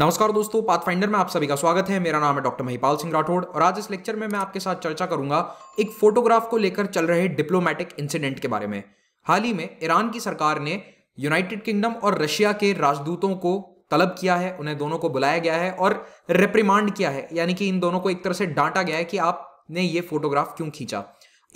नमस्कार दोस्तों पाथफाइंडर में आप सभी का स्वागत है मेरा नाम है डॉक्टर महिपाल सिंह राठौड़ और आज इस लेक्चर में मैं आपके साथ चर्चा करूंगा एक फोटोग्राफ को लेकर चल रहे डिप्लोमेटिक इंसिडेंट के बारे में हाल ही में ईरान की सरकार ने यूनाइटेड किंगडम और रशिया के राजदूतों को तलब किया है उन्हें दोनों को बुलाया गया है और रेप्रिमांड किया है यानी कि इन दोनों को एक तरह से डांटा गया है कि आपने ये फोटोग्राफ क्यों खींचा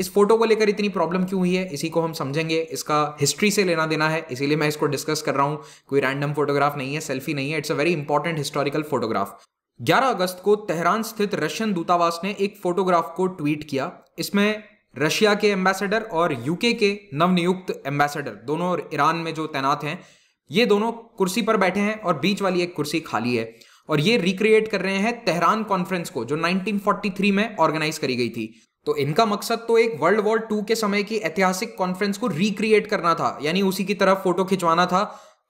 इस फोटो को लेकर इतनी प्रॉब्लम क्यों हुई है इसी को हम समझेंगे इसका हिस्ट्री से लेना देना है इसीलिए मैं इसको डिस्कस कर रहा हूं कोई रैंडम फोटोग्राफ नहीं है सेल्फी नहीं है it's a very important historical photograph 11 अगस्त को तेहरान स्थित रशियन दूतावास ने एक फोटोग्राफ को ट्वीट किया इसमें रशिया के एम्बेसडर और यूके के नवनियुक्त एम्बेसडर दोनों ईरान में जो तैनात हैं ये दोनों कुर्सी पर बैठे हैं और बीच वाली एक कुर्सी खाली है और ये रिक्रिएट कर रहे हैं तेहरान कॉन्फ्रेंस को जो 1943 में ऑर्गेनाइज करी गई थी तो इनका मकसद तो एक वर्ल्ड वॉर टू के समय की ऐतिहासिक कॉन्फ्रेंस को रिक्रिएट करना था यानी उसी की तरफ फोटो खिंचवाना था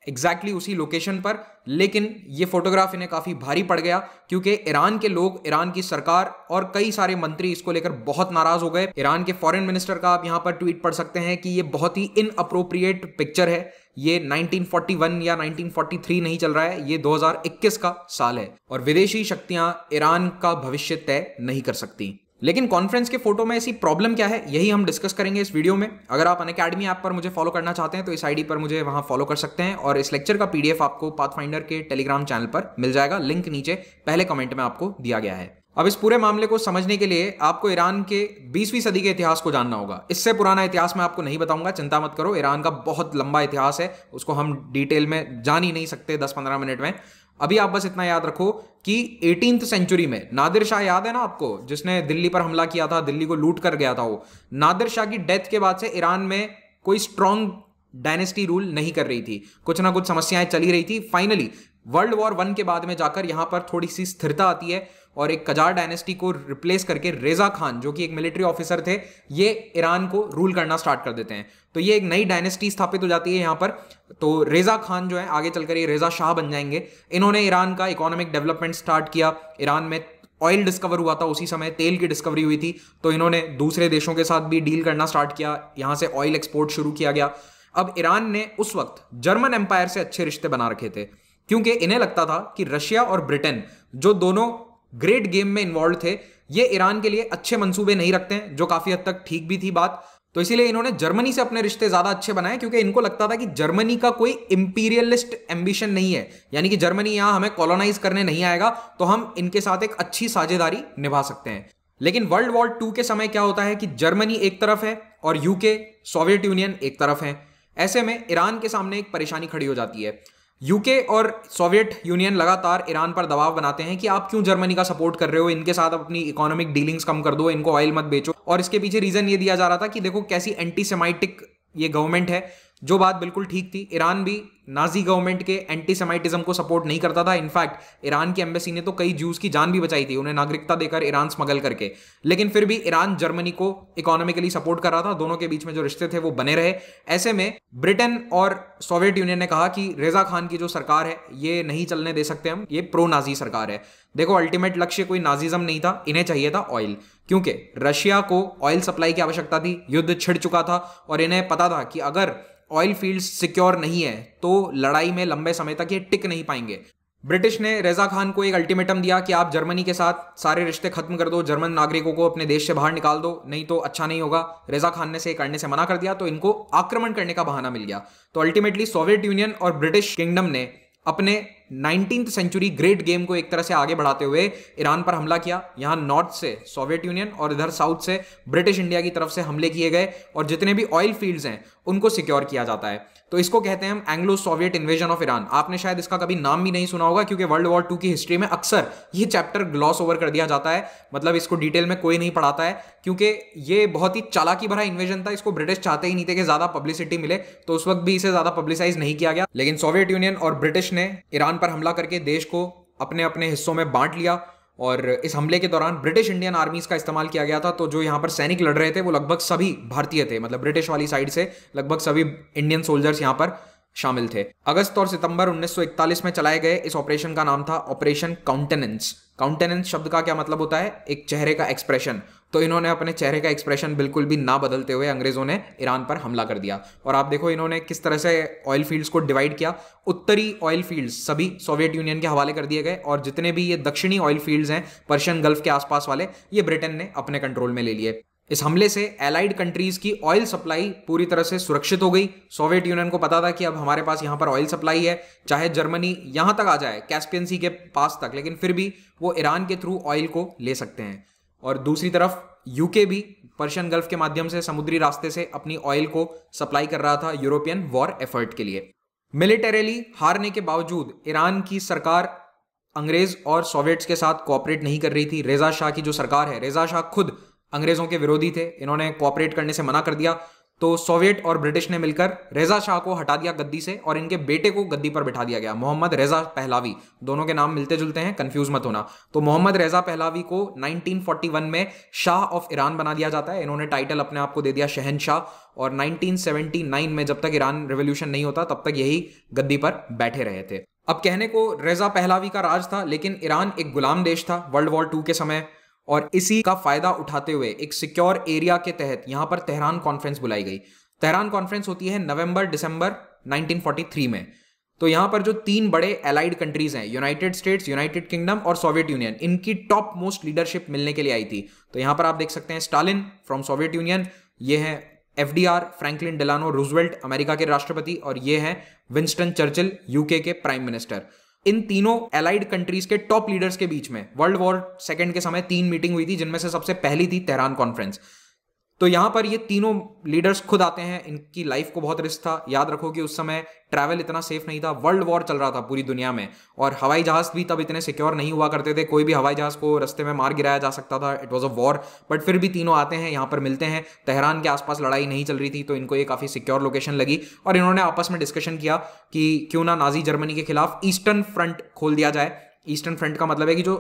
एग्जैक्टली exactly उसी लोकेशन पर लेकिन ये फोटोग्राफ इन्हें काफ़ी भारी पड़ गया क्योंकि ईरान के लोग ईरान की सरकार और कई सारे मंत्री इसको लेकर बहुत नाराज़ हो गए ईरान के फॉरेन मिनिस्टर का आप यहाँ पर ट्वीट पढ़ सकते हैं कि ये बहुत ही इनअप्रोप्रिएट पिक्चर है ये 1941 या 1943 नहीं चल रहा है ये 2021 का साल है और विदेशी शक्तियां ईरान का भविष्य तय नहीं कर सकती लेकिन कॉन्फ्रेंस के फोटो में ऐसी प्रॉब्लम क्या है यही हम डिस्कस करेंगे इस वीडियो में अगर आप अनकेडमी ऐप पर मुझे फॉलो करना चाहते हैं तो इस आईडी पर मुझे वहां फॉलो कर सकते हैं और इस लेक्चर का पीडीएफ आपको पाथफाइंडर के टेलीग्राम चैनल पर मिल जाएगा लिंक नीचे पहले कमेंट में आपको दिया गया है अब इस पूरे मामले को समझने के लिए आपको ईरान के 20वीं सदी के इतिहास को जानना होगा इससे पुराना इतिहास मैं आपको नहीं बताऊंगा चिंता मत करो ईरान का बहुत लंबा इतिहास है उसको हम डिटेल में जान ही नहीं सकते 10-15 मिनट में अभी आप बस इतना याद रखो कि एटीन सेंचुरी में नादिर शाह याद है ना आपको जिसने दिल्ली पर हमला किया था दिल्ली को लूट कर गया था वो नादिर शाह की डेथ के बाद से ईरान में कोई स्ट्रांग डायनेस्टी रूल नहीं कर रही थी कुछ ना कुछ समस्याएं चली रही थी फाइनली वर्ल्ड वॉर वन के बाद में जाकर यहाँ पर थोड़ी सी स्थिरता आती है और एक कजार डायनेस्टी को रिप्लेस करके रेजा खान जो कि एक मिलिट्री ऑफिसर थे ये ईरान को रूल करना स्टार्ट कर देते हैं तो ये एक नई डायनेस्टी स्थापित हो जाती है यहाँ पर तो रेजा खान जो है आगे चलकर ये रेजा शाह बन जाएंगे इन्होंने ईरान का इकोनॉमिक डेवलपमेंट स्टार्ट किया ईरान में ऑयल डिस्कवर हुआ था उसी समय तेल की डिस्कवरी हुई थी तो इन्होंने दूसरे देशों के साथ भी डील करना स्टार्ट किया यहाँ से ऑयल एक्सपोर्ट शुरू किया गया अब ईरान ने उस वक्त जर्मन एम्पायर से अच्छे रिश्ते बना रखे थे क्योंकि इन्हें लगता था कि रशिया और ब्रिटेन जो दोनों ग्रेट गेम में इन्वॉल्व थे ये ईरान के लिए अच्छे मंसूबे नहीं रखते हैं जो काफी हद तक ठीक भी थी बात तो इसीलिए इन्होंने जर्मनी से अपने रिश्ते ज्यादा अच्छे बनाए क्योंकि इनको लगता था कि जर्मनी का कोई इंपीरियलिस्ट एम्बिशन नहीं है यानी कि जर्मनी यहां हमें कॉलोनाइज करने नहीं आएगा तो हम इनके साथ एक अच्छी साझेदारी निभा सकते हैं लेकिन वर्ल्ड वॉर टू के समय क्या होता है कि जर्मनी एक तरफ है और यूके सोवियत यूनियन एक तरफ है ऐसे में ईरान के सामने एक परेशानी खड़ी हो जाती है यूके और सोवियत यूनियन लगातार ईरान पर दबाव बनाते हैं कि आप क्यों जर्मनी का सपोर्ट कर रहे हो इनके साथ अपनी इकोनॉमिक डीलिंग्स कम कर दो इनको ऑयल मत बेचो और इसके पीछे रीजन ये दिया जा रहा था कि देखो कैसी एंटी सेमाइटिक ये गवर्नमेंट है जो बात बिल्कुल ठीक थी ईरान भी नाजी गवर्नमेंट के एंटी सेमाइटिज्म को सपोर्ट नहीं करता था इनफैक्ट ईरान की एम्बेसी ने तो कई जूस की जान भी बचाई थी उन्हें नागरिकता देकर ईरान स्मगल करके लेकिन फिर भी ईरान जर्मनी को इकोनॉमिकली सपोर्ट कर रहा था दोनों के बीच में जो रिश्ते थे वो बने रहे ऐसे में ब्रिटेन और सोवियत यूनियन ने कहा कि रेजा खान की जो सरकार है ये नहीं चलने दे सकते हम ये प्रो नाजी सरकार है देखो अल्टीमेट लक्ष्य कोई नाजीज्म नहीं था इन्हें चाहिए था ऑयल क्योंकि रशिया को ऑयल सप्लाई की आवश्यकता थी युद्ध छिड़ चुका था और इन्हें पता था कि अगर ऑयल फील्ड सिक्योर नहीं है तो लड़ाई में लंबे समय तक ये टिक नहीं पाएंगे ब्रिटिश ने रेजा खान को एक अल्टीमेटम दिया कि आप जर्मनी के साथ सारे रिश्ते खत्म कर दो जर्मन नागरिकों को अपने देश से बाहर निकाल दो नहीं तो अच्छा नहीं होगा रेजा खान ने से करने से मना कर दिया तो इनको आक्रमण करने का बहाना मिल गया तो अल्टीमेटली सोवियत यूनियन और ब्रिटिश किंगडम ने अपने नाइनटीन सेंचुरी ग्रेट गेम को एक तरह से आगे बढ़ाते हुए ईरान पर हमला किया यहां नॉर्थ से सोवियत यूनियन और इधर साउथ से ब्रिटिश इंडिया की तरफ से हमले किए गए और जितने भी ऑयल फील्ड्स हैं उनको सिक्योर किया जाता है तो इसको कहते हैं हम Anglo Soviet invasion of Iran आपने शायद इसका कभी नाम भी नहीं सुना होगा क्योंकि वर्ल्ड वॉर टू की हिस्ट्री में अक्सर ये चैप्टर ग्लॉस ओवर कर दिया जाता है मतलब इसको डिटेल में कोई नहीं पढ़ाता है क्योंकि ये बहुत ही चालाकी भरा इन्वेजन था इसको ब्रिटिश चाहते ही नहीं थे कि ज्यादा पब्लिसिटी मिले तो उस वक्त भी इसे ज्यादा पब्लिसाइज नहीं किया गया लेकिन सोवियत यूनियन और ब्रिटिश ने ईरान पर हमला करके देश को अपने अपने हिस्सों में बांट लिया और इस हमले के दौरान ब्रिटिश इंडियन आर्मीज का इस्तेमाल किया गया था तो जो यहाँ पर सैनिक लड़ रहे थे वो लगभग सभी भारतीय थे मतलब ब्रिटिश वाली साइड से लगभग सभी इंडियन सोल्जर्स यहाँ पर शामिल थे अगस्त और सितंबर 1941 में चलाए गए इस ऑपरेशन का नाम था ऑपरेशन काउंटेनेंस काउंटेनेंस शब्द का क्या मतलब होता है एक चेहरे का एक्सप्रेशन तो इन्होंने अपने चेहरे का एक्सप्रेशन बिल्कुल भी ना बदलते हुए अंग्रेज़ों ने ईरान पर हमला कर दिया और आप देखो इन्होंने किस तरह से ऑयल फील्ड्स को डिवाइड किया उत्तरी ऑयल फील्ड्स सभी सोवियत यूनियन के हवाले कर दिए गए और जितने भी ये दक्षिणी ऑयल फील्ड्स हैं पर्शियन गल्फ के आसपास वाले ये ब्रिटेन ने अपने कंट्रोल में ले लिए इस हमले से एलाइड कंट्रीज की ऑयल सप्लाई पूरी तरह से सुरक्षित हो गई सोवियत यूनियन को पता था कि अब हमारे पास यहाँ पर ऑयल सप्लाई है चाहे जर्मनी यहाँ तक आ जाए कैस्पियन सी के पास तक लेकिन फिर भी वो ईरान के थ्रू ऑयल को ले सकते हैं और दूसरी तरफ यूके भी पर्शियन गल्फ के माध्यम से समुद्री रास्ते से अपनी ऑयल को सप्लाई कर रहा था यूरोपियन वॉर एफर्ट के लिए मिलिटरीली हारने के बावजूद ईरान की सरकार अंग्रेज और सोवियट्स के साथ कॉपरेट नहीं कर रही थी रेजा शाह की जो सरकार है रेजा शाह खुद अंग्रेजों के विरोधी थे इन्होंने कॉपरेट करने से मना कर दिया तो सोवियत और ब्रिटिश ने मिलकर रेजा शाह को हटा दिया गद्दी से और इनके बेटे को गद्दी पर बिठा दिया गया मोहम्मद रेजा पहलावी दोनों के नाम मिलते जुलते हैं कंफ्यूज मत होना तो मोहम्मद रेजा पहलावी को 1941 में शाह ऑफ ईरान बना दिया जाता है इन्होंने टाइटल अपने आप को दे दिया शहनशाह और 1979 में जब तक ईरान रेवोल्यूशन नहीं होता तब तक यही गद्दी पर बैठे रहे थे अब कहने को रेजा पहलावी का राज था लेकिन ईरान एक गुलाम देश था वर्ल्ड वॉर टू के समय और इसी का फायदा उठाते हुए एक सिक्योर एरिया के तहत यहां पर तेहरान कॉन्फ्रेंस बुलाई गई तेहरान कॉन्फ्रेंस होती है नवंबर दिसंबर 1943 में तो यहां पर जो तीन बड़े एलाइड कंट्रीज हैं यूनाइटेड स्टेट्स यूनाइटेड किंगडम और सोवियत यूनियन इनकी टॉप मोस्ट लीडरशिप मिलने के लिए आई थी तो यहां पर आप देख सकते हैं स्टालिन फ्रॉम सोवियत यूनियन ये है F Franklin Delano Roosevelt America के राष्ट्रपति और ये है विंस्टन चर्चिल यूके के प्राइम मिनिस्टर इन तीनों एलाइड कंट्रीज के टॉप लीडर्स के बीच में वर्ल्ड वॉर सेकेंड के समय तीन मीटिंग हुई थी जिनमें से सबसे पहली थी तेहरान कॉन्फ्रेंस तो यहां पर ये तीनों लीडर्स खुद आते हैं इनकी लाइफ को बहुत रिस्क था याद रखो कि उस समय ट्रैवल इतना सेफ नहीं था वर्ल्ड वॉर चल रहा था पूरी दुनिया में और हवाई जहाज भी तब इतने सिक्योर नहीं हुआ करते थे कोई भी हवाई जहाज को रस्ते में मार गिराया जा सकता था it was a war but फिर भी तीनों आते हैं यहां पर मिलते हैं तेहरान के आसपास लड़ाई नहीं चल रही थी तो इनको ये काफ़ी सिक्योर लोकेशन लगी और इन्होंने आपस में डिस्कशन किया कि क्यों ना नाजी जर्मनी के खिलाफ ईस्टर्न फ्रंट खोल दिया जाए ईस्टर्न फ्रंट का मतलब है कि जो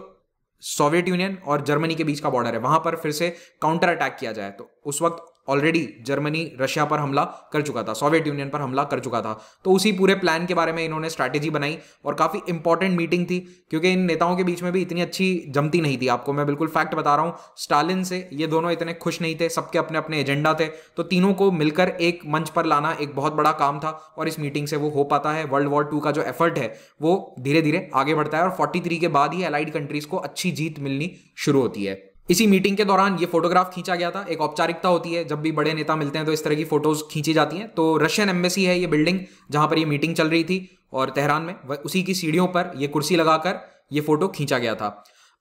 सोवियत यूनियन और जर्मनी के बीच का बॉर्डर है वहां पर फिर से काउंटर अटैक किया जाए तो उस वक्त ऑलरेडी जर्मनी रशिया पर हमला कर चुका था सोवियत यूनियन पर हमला कर चुका था तो उसी पूरे प्लान के बारे में इन्होंने स्ट्रैटेजी बनाई और काफ़ी इंपॉर्टेंट मीटिंग थी क्योंकि इन नेताओं के बीच में भी इतनी अच्छी जमती नहीं थी आपको मैं बिल्कुल फैक्ट बता रहा हूँ स्टालिन से ये दोनों इतने खुश नहीं थे सबके अपने अपने एजेंडा थे तो तीनों को मिलकर एक मंच पर लाना एक बहुत बड़ा काम था और इस मीटिंग से वो हो पाता है वर्ल्ड वॉर टू का जो एफर्ट है वो धीरे धीरे आगे बढ़ता है और फोर्टी के बाद ही अलाइड कंट्रीज को अच्छी जीत मिलनी शुरू होती है इसी मीटिंग के दौरान ये फोटोग्राफ खींचा गया था एक औपचारिकता होती है जब भी बड़े नेता मिलते हैं तो इस तरह की फोटोज खींची जाती हैं तो रशियन एम्बेसी है ये बिल्डिंग जहां पर ये मीटिंग चल रही थी और तेहरान में उसी की सीढ़ियों पर ये कुर्सी लगाकर ये फोटो खींचा गया था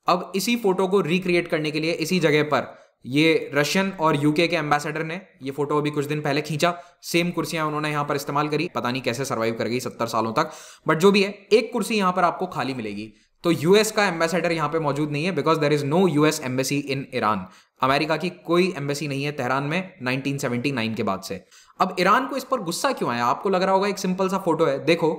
अब इसी फोटो को रिक्रिएट करने के लिए इसी जगह पर ये रशियन और यूके के एम्बेसडर ने ये फोटो अभी कुछ दिन पहले खींचा सेम कुर्सियां उन्होंने यहां पर इस्तेमाल करी पता नहीं कैसे सर्वाइव कर गई सत्तर सालों तक बट जो भी है एक कुर्सी यहां पर आपको खाली मिलेगी तो यूएस का एम्बेसडर यहां पे मौजूद नहीं है because there is no US embassy in Iran America की कोई एम्बेसी नहीं है तेहरान में 1979 के बाद से अब ईरान को इस पर गुस्सा क्यों आया आपको लग रहा होगा एक सिंपल सा फोटो है देखो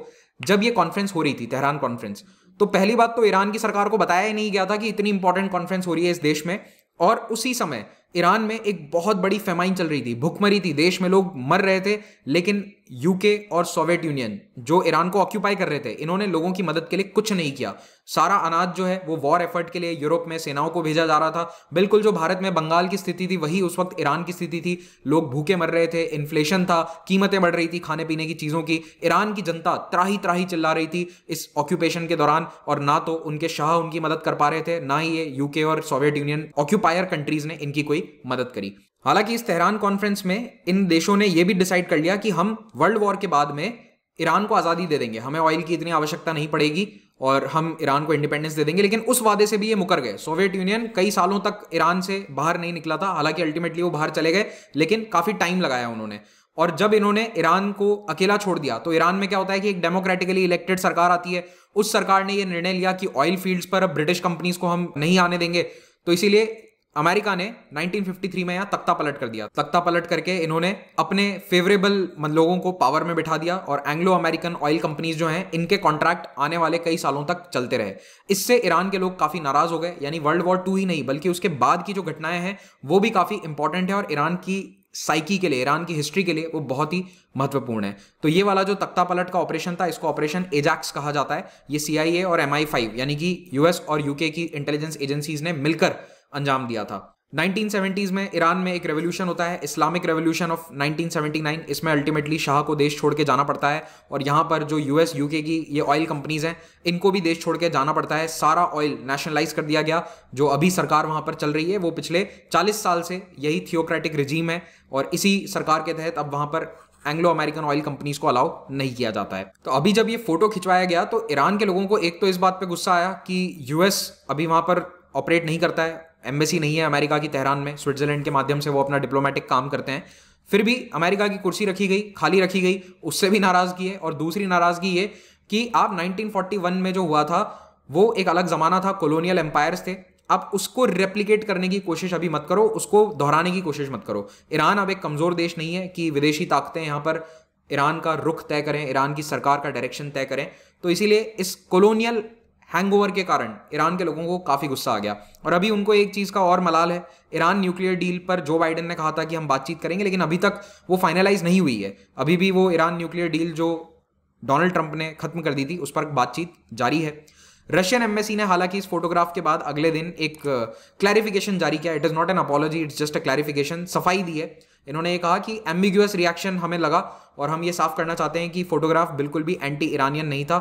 जब ये कॉन्फ्रेंस हो रही थी तेहरान कॉन्फ्रेंस तो पहली बात तो ईरान की सरकार को बताया ही नहीं गया था कि इतनी इंपॉर्टेंट कॉन्फ्रेंस हो रही है इस देश में और उसी समय ईरान में एक बहुत बड़ी फेमाइन चल रही थी भुखमरी थी देश में लोग मर रहे थे लेकिन यूके और सोवियत यूनियन जो ईरान को ऑक्यूपाई कर रहे थे इन्होंने लोगों की मदद के लिए कुछ नहीं किया सारा अनाज जो है वो वॉर एफर्ट के लिए यूरोप में सेनाओं को भेजा जा रहा था बिल्कुल जो भारत में बंगाल की स्थिति थी वही उस वक्त ईरान की स्थिति थी लोग भूखे मर रहे थे इन्फ्लेशन था कीमतें बढ़ रही थी खाने पीने की चीज़ों की ईरान की जनता त्राही त्राही चिल्ला रही थी इस ऑक्यूपेशन के दौरान और ना तो उनके शाह उनकी मदद कर पा रहे थे ना ही ये यूके और सोवियत यूनियन ऑक्यूपायर कंट्रीज ने इनकी कोई लिए मदद करी हालांकि इस तेहरान कॉन्फ्रेंस में इन देशों ने यह भी डिसाइड कर लिया कि हम वर्ल्ड वॉर के बाद में ईरान को आज़ादी दे देंगे हमें ऑयल की इतनी आवश्यकता नहीं पड़ेगी और हम ईरान को इंडिपेंडेंस दे देंगे लेकिन उस वादे से भी ये मुकर गए सोवियत यूनियन कई सालों तक ईरान से बाहर नहीं निकला था हालांकि अल्टीमेटली वो बाहर चले गए लेकिन काफ़ी टाइम लगाया उन्होंने और जब इन्होंने ईरान को अकेला छोड़ दिया तो ईरान में क्या होता है कि एक डेमोक्रेटिकली इलेक्टेड सरकार आती है उस सरकार ने यह निर्णय लिया कि ऑयल फील्ड्स पर अब ब्रिटिश कंपनीज को हम नहीं आने देंगे तो इसीलिए अमेरिका ने 1953 में यहाँ तख्ता पलट कर दिया तख्ता पलट करके इन्होंने अपने फेवरेबल लोगों को पावर में बिठा दिया और एंग्लो अमेरिकन ऑयल कंपनीज जो हैं इनके कॉन्ट्रैक्ट आने वाले कई सालों तक चलते रहे इससे ईरान के लोग काफ़ी नाराज हो गए यानी वर्ल्ड वॉर टू ही नहीं बल्कि उसके बाद की जो घटनाएं हैं वो भी काफ़ी इंपॉर्टेंट है और ईरान की साइकी के लिए ईरान की हिस्ट्री के लिए वो बहुत ही महत्वपूर्ण है तो ये वाला जो तख्ता पलट का ऑपरेशन था इसको ऑपरेशन एजैक्स कहा जाता है ये सीआईए और एमआई फाइव यानी कि यूएस और यूके की इंटेलिजेंस एजेंसीज ने मिलकर अंजाम दिया था 1970s में ईरान में एक रेवोल्यूशन होता है इस्लामिक रेवोल्यूशन ऑफ 1979 इसमें अल्टीमेटली शाह को देश छोड़ के जाना पड़ता है और यहाँ पर जो यूएस यूके की ये ऑयल कंपनीज हैं इनको भी देश छोड़ के जाना पड़ता है सारा ऑयल नेशनलाइज कर दिया गया जो अभी सरकार वहाँ पर चल रही है वो पिछले 40 साल से यही थियोक्रेटिक रिजीम है और इसी सरकार के तहत अब वहाँ पर एंग्लो अमेरिकन ऑयल कंपनीज को अलाउ नहीं किया जाता है तो अभी जब ये फोटो खिंचवाया गया तो ईरान के लोगों को एक तो इस बात पर गुस्सा आया कि यूएस अभी वहाँ पर ऑपरेट नहीं करता है एम्बेसी नहीं है अमेरिका की तेहरान में स्विट्जरलैंड के माध्यम से वो अपना डिप्लोमेटिक काम करते हैं फिर भी अमेरिका की कुर्सी रखी गई खाली रखी गई उससे भी नाराज़गी है और दूसरी नाराज़गी ये कि आप 1941 में जो हुआ था वो एक अलग ज़माना था कॉलोनियल एम्पायर्स थे आप उसको रेप्लिकेट करने की कोशिश अभी मत करो उसको दोहराने की कोशिश मत करो ईरान अब एक कमज़ोर देश नहीं है कि विदेशी ताकतें यहाँ पर ईरान का रुख तय करें ईरान की सरकार का डायरेक्शन तय करें तो इसीलिए इस कॉलोनियल हैंगओवर के कारण ईरान के लोगों को काफ़ी गुस्सा आ गया और अभी उनको एक चीज़ का और मलाल है ईरान न्यूक्लियर डील पर जो बाइडेन ने कहा था कि हम बातचीत करेंगे लेकिन अभी तक वो फाइनलाइज नहीं हुई है अभी भी वो ईरान न्यूक्लियर डील जो डोनाल्ड ट्रंप ने खत्म कर दी थी उस पर बातचीत जारी है रशियन एम्बेसी ने हालांकि इस फोटोग्राफ के बाद अगले दिन एक क्लैरिफिकेशन जारी किया it is not an apology it's just a clarification सफाई दी है इन्होंने ये कहा कि एम्बिग्यूस रिएक्शन हमें लगा और हम ये साफ करना चाहते हैं कि फोटोग्राफ बिल्कुल भी एंटी ईरानियन नहीं था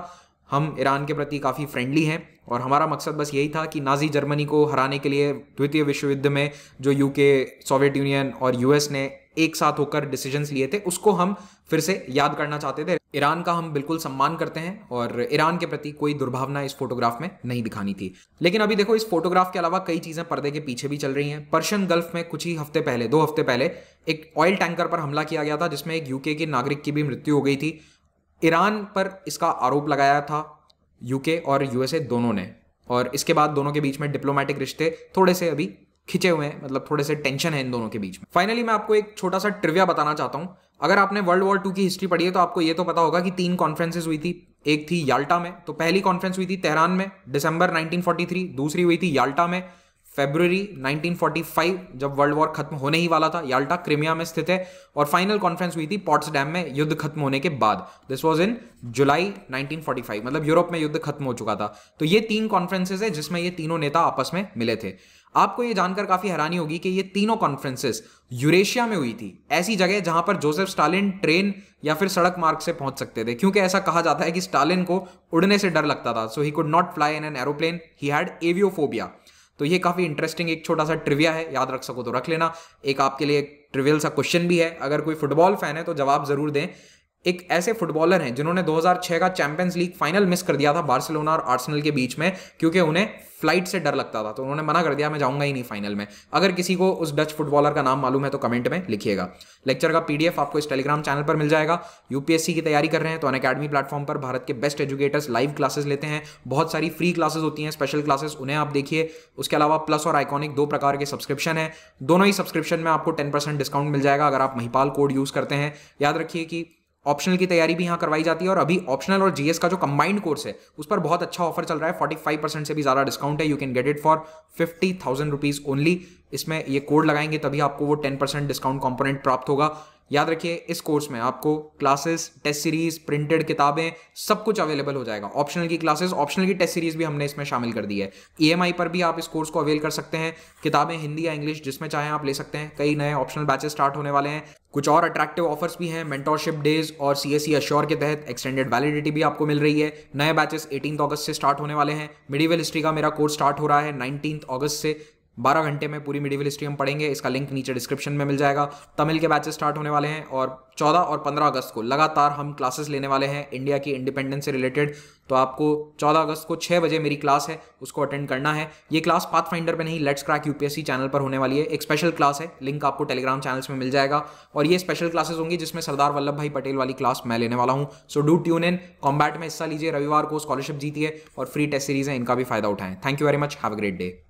हम ईरान के प्रति काफ़ी फ्रेंडली हैं और हमारा मकसद बस यही था कि नाजी जर्मनी को हराने के लिए द्वितीय विश्व युद्ध में जो यूके सोवियत यूनियन और यूएस ने एक साथ होकर डिसीजंस लिए थे उसको हम फिर से याद करना चाहते थे ईरान का हम बिल्कुल सम्मान करते हैं और ईरान के प्रति कोई दुर्भावना इस फोटोग्राफ में नहीं दिखानी थी लेकिन अभी देखो इस फोटोग्राफ के अलावा कई चीज़ें पर्दे के पीछे भी चल रही हैं पर्शियन गल्फ में कुछ ही हफ्ते पहले दो हफ्ते पहले एक ऑयल टैंकर पर हमला किया गया था जिसमें एक यूके के नागरिक की भी मृत्यु हो गई थी ईरान पर इसका आरोप लगाया था यूके और यूएसए दोनों ने और इसके बाद दोनों के बीच में डिप्लोमेटिक रिश्ते थोड़े से अभी खिंचे हुए हैं मतलब थोड़े से टेंशन है इन दोनों के बीच में फाइनली मैं आपको एक छोटा सा ट्रिविया बताना चाहता हूँ अगर आपने वर्ल्ड वॉर टू की हिस्ट्री पढ़ी है तो आपको ये तो पता होगा कि तीन कॉन्फ्रेंसेज हुई थी एक थी याल्टा में तो पहली कॉन्फ्रेंस हुई थी तेहरान में दिसंबर 1943 दूसरी हुई थी याल्टा में फेब्रवरी 1945 जब वर्ल्ड वॉर खत्म होने ही वाला था याल्टा क्रिमिया में स्थित है और फाइनल कॉन्फ्रेंस हुई थी पॉट्स डैम में युद्ध खत्म होने के बाद दिस वाज इन जुलाई 1945 मतलब यूरोप में युद्ध खत्म हो चुका था तो ये तीन कॉन्फ्रेंसेज है जिसमें ये तीनों नेता आपस में मिले थे आपको ये जानकर काफी हैरानी होगी कि ये तीनों कॉन्फ्रेंसेस यूरेशिया में हुई थी ऐसी जगह जहां पर जोसेफ स्टालिन ट्रेन या फिर सड़क मार्ग से पहुंच सकते थे क्योंकि ऐसा कहा जाता है कि स्टालिन को उड़ने से डर लगता था so he could not fly in an aeroplane he had aviophobia तो ये काफ़ी इंटरेस्टिंग एक छोटा सा ट्रिविया है याद रख सको तो रख लेना एक आपके लिए ट्रिवियल सा क्वेश्चन भी है अगर कोई फुटबॉल फैन है तो जवाब ज़रूर दें एक ऐसे फुटबॉलर हैं जिन्होंने 2006 का चैंपियंस लीग फाइनल मिस कर दिया था बार्सिलोना और आर्सेनल के बीच में क्योंकि उन्हें फ्लाइट से डर लगता था तो उन्होंने मना कर दिया मैं जाऊंगा ही नहीं फाइनल में अगर किसी को उस डच फुटबॉलर का नाम मालूम है तो कमेंट में लिखिएगा लेक्चर का पीडीएफ आपको इस टेलीग्राम चैनल पर मिल जाएगा यूपीएससी की तैयारी कर रहे हैं तो अन अकेडमी प्लेटफॉर्म पर भारत के बेस्ट एजुकेटर्स लाइव क्लासेस लेते हैं बहुत सारी फ्री क्लासेस होती हैं स्पेशल क्लासेस उन्हें आप देखिए उसके अलावा प्लस और आइकॉनिक दो प्रकार के सब्सक्रिप्शन है दोनों ही सब्सक्रिप्शन में आपको टेन डिस्काउंट मिल जाएगा अगर आप महिपाल कोड यूज़ करते हैं याद रखिए कि ऑप्शनल की तैयारी भी यहाँ करवाई जाती है और अभी ऑप्शनल और जीएस का जो कंबाइंड कोर्स है उस पर बहुत अच्छा ऑफर चल रहा है 45 परसेंट से भी ज़्यादा डिस्काउंट है you can get it for fifty thousand rupees only इसमें ये कोड लगाएंगे तभी आपको वो टेन परसेंट डिस्काउंट कॉम्पोनेंट प्राप्त होगा याद रखिए इस कोर्स में आपको क्लासेस टेस्ट सीरीज प्रिंटेड किताबें सब कुछ अवेलेबल हो जाएगा ऑप्शनल की क्लासेस ऑप्शनल की टेस्ट सीरीज भी हमने इसमें शामिल कर दी है ईएमआई e पर भी आप इस कोर्स को अवेल कर सकते हैं किताबें हिंदी या इंग्लिश जिसमें चाहें आप ले सकते हैं कई नए ऑप्शनल बैचेस स्टार्ट होने वाले हैं कुछ और अट्रैक्टिव ऑफर्स भी हैं मेंटोरशिप डेज और सी एस e के तहत एक्सटेंडेड वैलिडिटी भी आपको मिल रही है नए बैचेस 18 अगस्त से स्टार्ट होने वाले हैं मिडिवल हिस्ट्री का मेरा कोर्स स्टार्ट हो रहा है 19 अगस्त से बारह घंटे में पूरी मिडिवल हिस्ट्री हम पढ़ेंगे इसका लिंक नीचे डिस्क्रिप्शन में मिल जाएगा तमिल के बैचेस स्टार्ट होने वाले हैं और चौदह और पंद्रह अगस्त को लगातार हम क्लासेस लेने वाले हैं इंडिया की इंडिपेंडेंस से रिलेटेड तो आपको चौदह अगस्त को छह बजे मेरी क्लास है उसको अटेंड करना है ये क्लास पाथ फाइंडर पर नहीं लेट्स क्रैक यूपीएससी चैनल पर होने वाली है एक स्पेशल क्लास है लिंक आपको टेलीग्राम चैनल्स में मिल जाएगा और ये स्पेशल क्लासेस होंगी जिसमें सरदार वल्लभ भाई पटेल वाली क्लास मैं लेने वाला हूँ so do tune in combat में हिस्सा लीजिए रविवार को स्कॉलरशिप जीती है और फ्री टेस्ट सीरीज है इनका भी फायदा उठाएं thank you very much have a great day